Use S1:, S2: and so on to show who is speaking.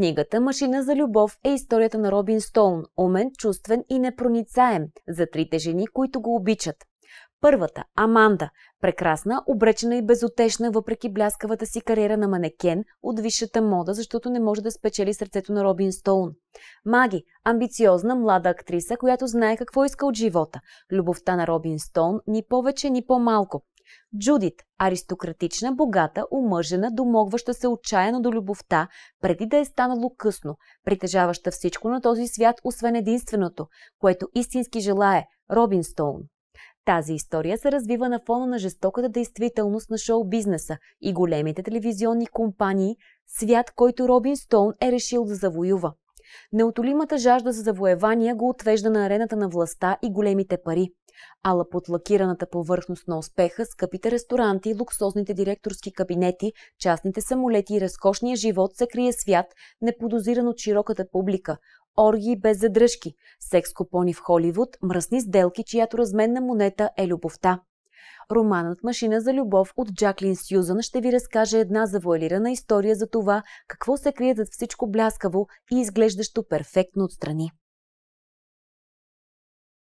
S1: Книгата «Машина за любов» е историята на Робин Стоун, умен, чувствен и непроницаем, за трите жени, които го обичат. Първата, Аманда, прекрасна, обречена и безотешна, въпреки бляскавата си кариера на манекен от висшата мода, защото не може да спечели сърцето на Робин Стоун. Маги, амбициозна млада актриса, която знае какво иска от живота. Любовта на Робин Стоун ни повече, ни по-малко. Джудит, аристократична, богата, омъжена, домогваща се отчаяно до любовта, преди да е станало късно, притежаваща всичко на този свят, освен единственото, което истински желае – Робин Стоун. Тази история се развива на фона на жестоката действителност на шоу-бизнеса и големите телевизионни компании, свят, който Робин Стоун е решил да завоюва. Неотолимата жажда за завоевания го отвежда на арената на властта и големите пари, ала под лакираната повърхност на успеха, скъпите ресторанти, луксозните директорски кабинети, частните самолети и разкошния живот се крие свят, неподозиран от широката публика, оргии без задръжки, секс купони в Холивуд, мръсни сделки, чиято разменна монета е любовта. Романът Машина за любов от Джаклин Сюзан ще ви разкаже една завуалирана история за това какво се крие зад всичко бляскаво и изглеждащо перфектно отстрани.